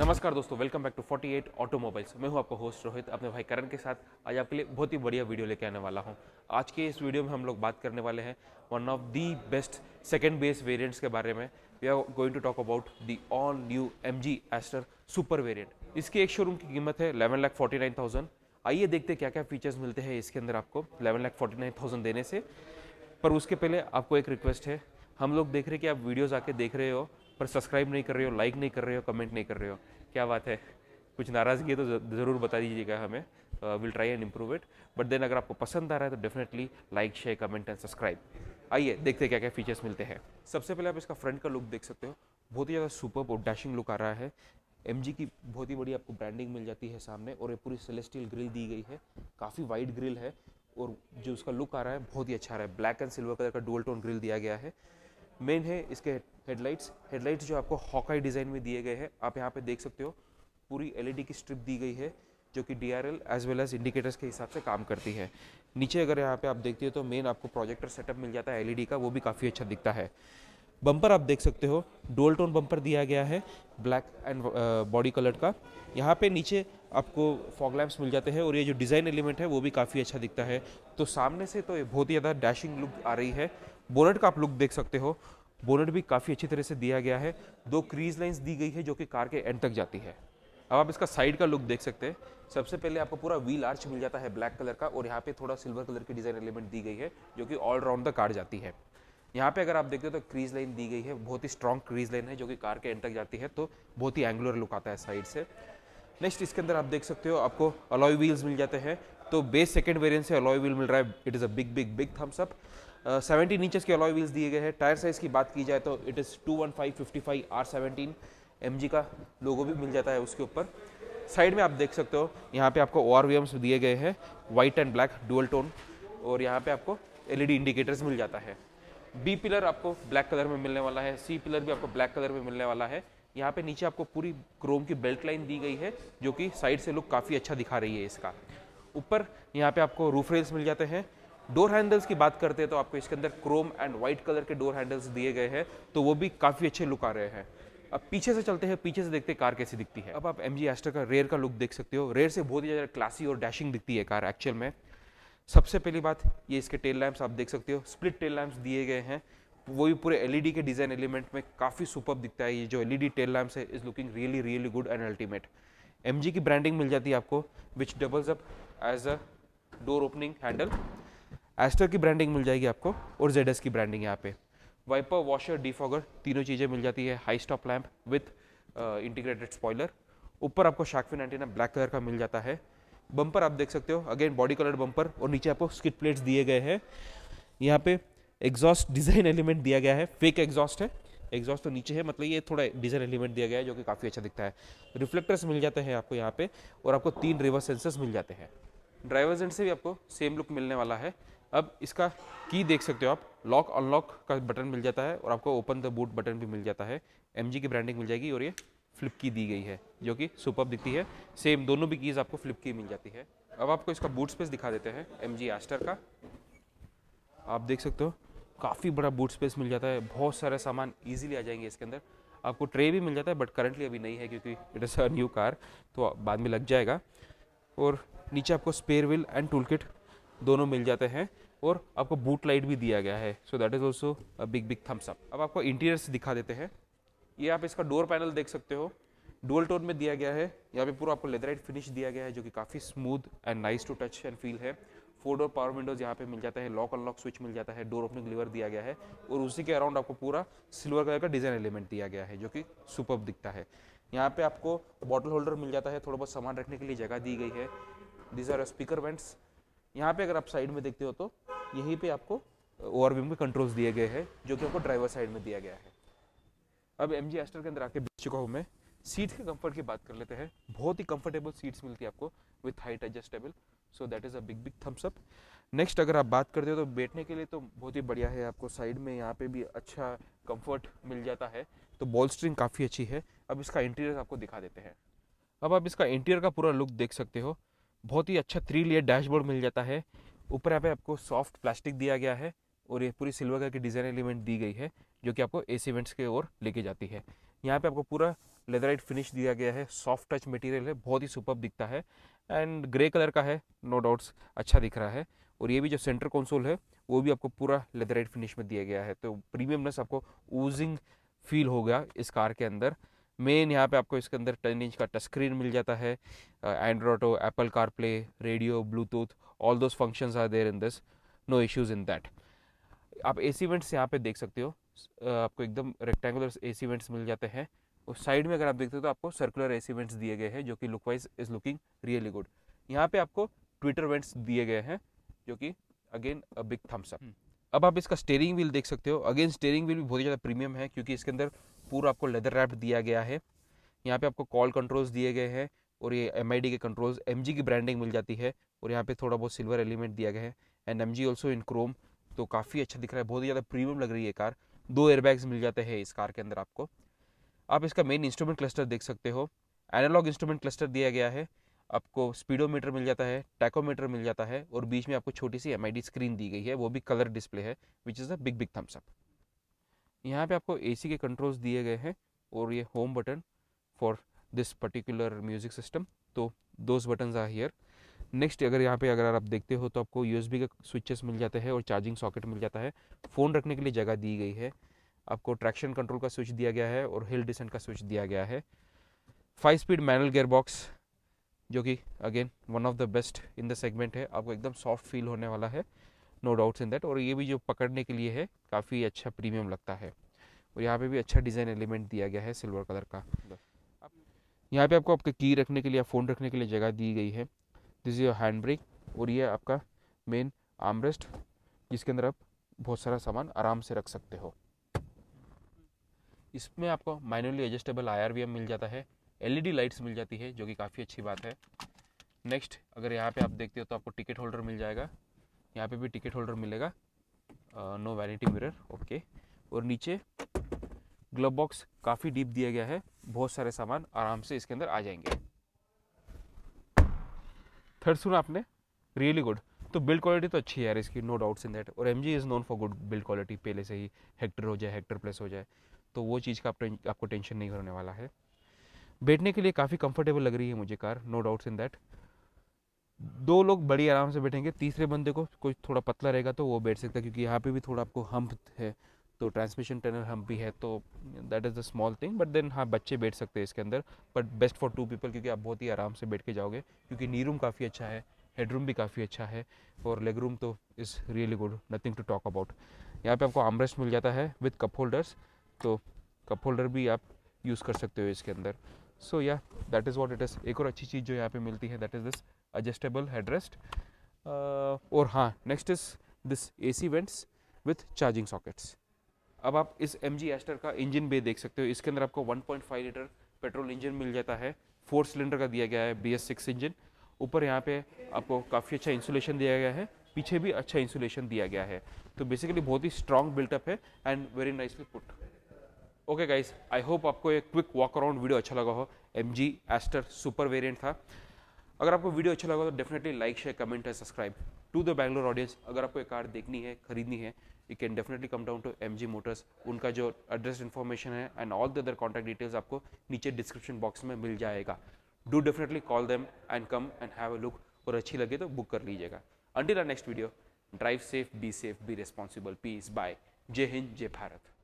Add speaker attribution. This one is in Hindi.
Speaker 1: नमस्कार दोस्तों वेलकम बैक टू 48 ऑटोमोबाइल्स मैं हूं आपका होस्ट रोहित अपने भाई करण के साथ आज आपके लिए बहुत ही बढ़िया वीडियो लेके आने वाला हूं आज के इस वीडियो में हम लोग बात करने वाले हैं one of the best second base variants के बारे में we are going to talk about the all new M G Astor super variant इसके एक शोरूम की कीमत है eleven lakh forty nine thousand आइए देखते हैं क्या क्या फीचर्स मिलते हैं इसके अंदर आपको eleven lakh forty nine thousand देने से पर उसके पहले आपको एक रिक्वेस्ट है हम लोग देख रहे हैं कि आप वीडियोज़ आके देख रहे हो पर सब्सक्राइब नहीं कर रहे हो लाइक नहीं कर रहे हो कमेंट नहीं कर रहे हो क्या बात है कुछ नाराज़गी है तो ज़रूर बता दीजिएगा हमें will try and improve it but then अगर आपको पसंद आ रहा है तो definitely like share comment and subscribe आइए देखते हैं क्या क्या फीचर्स मिलते हैं सबसे पहले आप इसका फ्रंट का लुक देख सकते हो बहुत ही ज़्यादा सुपर और डैशिंग लुक आ रहा है एम की बहुत ही बड़ी आपको ब्रांडिंग मिल जाती है सामने और ये पूरी सेलेस्टियल ग्रिल दी गई है काफ़ी वाइड ग्रिल है और जो उसका लुक आ रहा है बहुत ही अच्छा आ रहा है ब्लैक एंड सिल्वर कलर का डुअल टोन ग्रिल दिया गया है मेन है इसके हेडलाइट्स हेडलाइट्स जो आपको हॉकाई डिज़ाइन में दिए गए हैं आप यहाँ पे देख सकते हो पूरी एलईडी e की स्ट्रिप दी गई है जो कि D R L as well as indicators के हिसाब से काम करती है नीचे अगर यहाँ पे आप देखते हो तो मेन आपको प्रोजेक्टर सेटअप मिल जाता है एलईडी e का वो भी काफ़ी अच्छा दिखता है बम्पर आप देख सकते हो डोल टोन बम्पर दिया गया है ब्लैक एंड बॉडी कलर का यहाँ पे नीचे आपको फॉग लैम्प्स मिल जाते हैं और ये जो डिज़ाइन एलिमेंट है वो भी काफ़ी अच्छा दिखता है तो सामने से तो बहुत ही ज़्यादा डैशिंग लुक आ रही है बोनट का आप लुक देख सकते हो बोनट भी काफ़ी अच्छी तरह से दिया गया है दो क्रीज लाइन्स दी गई है जो कि कार के एंड तक जाती है अब आप इसका साइड का लुक देख सकते हैं सबसे पहले आपको पूरा व्हील आर्च मिल जाता है ब्लैक कलर का और यहाँ पे थोड़ा सिल्वर कलर की डिज़ाइन एलिमेंट दी गई है जो कि ऑल राउंड द कार जाती है यहाँ पे अगर आप देखते हो तो क्रीज लाइन दी गई है बहुत ही स्ट्रॉन्ग क्रीज लाइन है जो कि कार के एंड तक जाती है तो बहुत ही एंगुलर लुक आता है साइड से नेक्स्ट इसके अंदर आप देख सकते हो आपको अलॉय व्हील्स मिल जाते हैं तो बेस सेकेंड वेरियंट से अलॉय व्हील मिल रहा है it is a big big big thumbs up seventeen inches के अलॉय व्हील्स दिए गए हैं टायर साइज़ की बात की जाए तो it is two one five fifty five R seventeen M G का लोगो भी मिल जाता है उसके ऊपर साइड में आप देख सकते हो यहाँ पे आपको एम्स दिए गए हैं white and black dual tone और यहाँ पे आपको एलईडी इंडिकेटर्स e मिल जाता है बी पिलर आपको ब्लैक कलर में मिलने वाला है सी पिलर भी आपको ब्लैक कलर में मिलने वाला है यहाँ पे नीचे आपको पूरी क्रोम की बेल्ट लाइन दी गई है जो कि साइड से लुक काफ़ी अच्छा दिखा रही है इसका ऊपर यहाँ पे आपको रूफ रेल्स मिल जाते हैं डोर हैंडल्स की बात करते हैं तो आपको इसके अंदर क्रोम एंड वाइट कलर के डोर हैंडल्स दिए गए हैं तो वो भी काफ़ी अच्छे लुक आ रहे हैं अब पीछे से चलते हैं पीछे से देखते हैं कार कैसी दिखती है अब आप एम जी का रेयर का लुक देख सकते हो रेयर से बहुत ही ज़्यादा क्लासी और डैशिंग दिखती है कार एक्चुअल में सबसे पहली बात ये इसके टेल लैम्प्स आप देख सकते हो स्प्लिट टेल लैम्प्स दिए गए हैं वो भी पूरे एलईडी के डिज़ाइन एलिमेंट में काफ़ी सुपर दिखता है ये जो एलईडी टेल लैम्प्स है is looking really really good and ultimate M की ब्रांडिंग मिल जाती है आपको which doubles up as a door opening handle Astor की ब्रांडिंग मिल जाएगी आपको और जेड की ब्रांडिंग यहाँ पे वाइपर वॉशर डिफॉगर तीनों चीज़ें मिल जाती है high stop lamp with integrated spoiler ऊपर आपको शाकफिन एंटीना ब्लैक कलर का मिल जाता है बम्पर आप देख सकते हो अगेन बॉडी कलर बम्पर और नीचे आपको स्किट प्लेट्स दिए गए हैं यहाँ पे एग्जॉस्ट डिज़ाइन एलिमेंट दिया गया है फेक एग्जॉस्ट है एग्जॉस्ट तो नीचे है मतलब ये थोड़ा डिज़ाइन एलिमेंट दिया गया है जो कि काफ़ी अच्छा दिखता है रिफ्लेक्टर्स मिल जाते हैं आपको यहाँ पे और आपको तीन रिवर्स सेंसर्स मिल जाते हैं ड्राइवर जेंट से भी आपको सेम लुक मिलने वाला है अब इसका की देख सकते हो आप लॉक अनलॉक का बटन मिल जाता है और आपको ओपन द बूट बटन भी मिल जाता है एम की ब्रांडिंग मिल जाएगी और ये फ्लिप की दी गई है जो कि सुपर दिखती है सेम दोनों भी कीज़ आपको फ्लिप की मिल जाती है अब आपको इसका बूट स्पेस दिखा देते हैं एम जी एस्टर का आप देख सकते हो काफ़ी बड़ा बूट स्पेस मिल जाता है बहुत सारे सामान ईजिली आ जाएंगे इसके अंदर आपको ट्रे भी मिल जाता है बट करंटली अभी नहीं है क्योंकि it is a new car तो बाद में लग जाएगा और नीचे आपको spare wheel and tool kit दोनों मिल जाते हैं और आपको बूट लाइट भी दिया गया है so that is also big big thumbs up अब आपको इंटीरियर्स दिखा देते हैं ये आप इसका डोर पैनल देख सकते हो डोल टोन में दिया गया है यहाँ पे पूरा आपको लेदराइट फिनिश दिया गया है जो कि काफ़ी smooth and nice to touch and feel है फोर डोर पावर विंडोज यहाँ पे मिल जाता है लॉक अनलॉक स्विच मिल जाता है डोर ओपनिंग लीवर दिया गया है और उसी के अराउंड आपको पूरा सिल्वर कलर का डिज़ाइन एलिमेंट दिया गया है जो कि सुपर दिखता है यहाँ पे आपको बॉटल होल्डर मिल जाता है थोड़ा बहुत सामान रखने के लिए जगह दी गई है दिज आर स्पीकर वेंट्स यहाँ पे अगर आप साइड में देखते हो तो यहीं पे आपको ओवर के कंट्रोल्स दिए गए हैं जो कि आपको ड्राइवर साइड में दिया गया है अब एम जी एस्टर के अंदर आके बेच चुका हूँ मैं सीट्स के कंफर्ट की बात कर लेते हैं बहुत ही कंफर्टेबल सीट्स मिलती है आपको with height adjustable so that is a big big thumbs up next अगर आप बात करते हो तो बैठने के लिए तो बहुत ही बढ़िया है आपको साइड में यहाँ पे भी अच्छा कंफर्ट मिल जाता है तो बॉल स्ट्रिंग काफ़ी अच्छी है अब इसका इंटीरियर आपको दिखा देते हैं अब आप इसका इंटीरियर का पूरा लुक देख सकते हो बहुत ही अच्छा थ्री लेयर डैशबोर्ड मिल जाता है ऊपर यहाँ पे आपको सॉफ्ट प्लास्टिक दिया गया है और ये पूरी सिल्वर कलर की डिज़ाइन एलिमेंट दी गई है जो कि आपको सी इवेंट्स की ओर लेके जाती है यहाँ पे आपको पूरा लेदराइट फिनिश दिया गया है सॉफ्ट टच मटेरियल है बहुत ही सुपर दिखता है एंड ग्रे कलर का है नो no डाउट्स अच्छा दिख रहा है और ये भी जो सेंटर कंसोल है वो भी आपको पूरा लेदराइट फिनिश में दिया गया है तो प्रीमियमनेस आपको ऊजिंग फील हो गया इस कार के अंदर मेन यहाँ पे आपको इसके अंदर टेन इंच का टच स्क्रीन मिल जाता है android auto apple car play radio bluetooth all those functions are there in this no issues in that आप ए सी वेंट्स यहाँ पे देख सकते हो आपको एकदम रेक्टेंगुलर ए सी वेंट्स मिल जाते हैं और साइड में अगर आप देखते हो तो आपको सर्कुलर ए सी वेंट्स दिए गए हैं जो कि look wise is looking really good यहाँ पे आपको ट्विटर वेंट्स दिए गए हैं जो कि again a big thumbs up अब आप इसका स्टेयरिंग व्हील देख सकते हो अगेन स्टेयरिंग व्हील भी बहुत ज़्यादा प्रीमियम है क्योंकि इसके अंदर पूरा आपको लेदर रैप दिया गया है यहाँ पे आपको कॉल कंट्रोल्स दिए गए हैं और ये एम के कंट्रोल्स एम की ब्रांडिंग मिल जाती है और यहाँ पे थोड़ा बहुत सिल्वर एलिमेंट दिया गया है and M G also in chrome सकते हो काफ़ी अच्छा दिख रहा है बहुत ही ज़्यादा प्रीमियम लग रही है कार दो एयरबैग्स मिल जाते हैं इस कार के अंदर आपको आप इसका मेन इंस्ट्रूमेंट क्लस्टर देख सकते हो एनालॉग इंस्ट्रूमेंट क्लस्टर दिया गया है आपको स्पीडोमीटर मिल जाता है टैकोमीटर मिल जाता है और बीच में आपको छोटी सी एम स्क्रीन दी गई है वो भी कलर डिस्प्ले है which is a big big thumbs up यहाँ पे आपको एसी के कंट्रोल्स दिए गए हैं और ये home button for this particular music system तो those buttons are here next अगर यहाँ पे अगर आप देखते हो तो आपको यूएसबी का स्विचेस मिल जाते हैं और चार्जिंग सॉकेट मिल जाता है फ़ोन रखने के लिए जगह दी गई है आपको ट्रैक्शन कंट्रोल का स्विच दिया गया है और हिल डिसेंट का स्विच दिया गया है five speed manual gear box जो कि again one of the best in the segment है आपको एकदम सॉफ्ट फील होने वाला है नो डाउट्स इन दैट और ये भी जो पकड़ने के लिए है काफ़ी अच्छा प्रीमियम लगता है और यहाँ पे भी अच्छा डिज़ाइन एलिमेंट दिया गया है सिल्वर कलर का यहाँ पे आपको आपके की रखने के लिए फ़ोन रखने के लिए जगह दी गई है this is your hand brake और ये आपका मेन आर्मरेस्ट जिसके अंदर आप बहुत सारा सामान आराम से रख सकते हो इसमें आपको माइनरली एडजस्टेबल आई आर मिल जाता है डी लाइट्स e मिल जाती है जो कि काफ़ी अच्छी बात है नेक्स्ट अगर यहाँ पे आप देखते हो तो आपको टिकट होल्डर मिल जाएगा यहाँ पे भी टिकट होल्डर मिलेगा नो वैनिटी मिरर ओके और नीचे ग्लव बॉक्स काफ़ी डीप दिया गया है बहुत सारे सामान आराम से इसके अंदर आ जाएंगे सुना आपने रियली गुड तो बिल्ड क्वालिटी तो अच्छी है यार इसकी नो डाउट्स इन दैट और M is known for good build quality पहले से ही हेक्टर हो जाए हेक्टर प्लस हो जाए तो वो चीज़ का आपको टेंशन नहीं होने वाला है बैठने के लिए काफ़ी कंफर्टेबल लग रही है मुझे car no doubts in that दो लोग बड़ी आराम से बैठेंगे तीसरे बंदे को कोई थोड़ा पतला रहेगा तो वो बैठ सकता है क्योंकि यहाँ पे भी थोड़ा आपको हम्प है तो ट्रांसमिशन टनल हम भी है तो that is the small thing but then हाँ बच्चे बैठ सकते हैं इसके अंदर but best for two people क्योंकि आप बहुत ही आराम से बैठ के जाओगे क्योंकि नी रूम काफ़ी अच्छा है हेड रूम भी काफ़ी अच्छा है और लेग रूम तो is really good nothing to talk about यहाँ पे आपको आमरेस्ट मिल जाता है विद कप होल्डर्स तो कप होल्डर भी आप यूज़ कर सकते हो इसके अंदर so yeah that is what it is एक और अच्छी चीज़ जो यहाँ पे मिलती है that is this adjustable headrest और हाँ next is this A C vents with charging sockets अब आप इस एम जी एस्टर का इंजन भी देख सकते हो इसके अंदर आपको 1.5 लीटर पेट्रोल इंजन मिल जाता है फोर सिलेंडर का दिया गया है बी एस सिक्स इंजन ऊपर यहाँ पे आपको काफ़ी अच्छा इंसुलेशन दिया गया है पीछे भी अच्छा इंसुलेशन दिया गया है तो बेसिकली बहुत ही स्ट्रॉन्ग बिल्टअप है and very nicely put okay guys I hope आपको एक क्विक वॉक अराउंड वीडियो अच्छा लगा हो M G Astor super variant था अगर आपको वीडियो अच्छा लगा तो definitely like share comment and subscribe to the Bangalore audience अगर आपको एक कार देखनी है खरीदनी है can definitely come down to M G Motors उनका जो एड्रेस इन्फॉर्मेशन है and all the other contact details आपको नीचे डिस्क्रिप्शन बॉक्स में मिल जाएगा do definitely call them and come and have a look और अच्छी लगे तो बुक कर लीजिएगा until our next video drive safe be safe be responsible peace bye जय हिंद जय भारत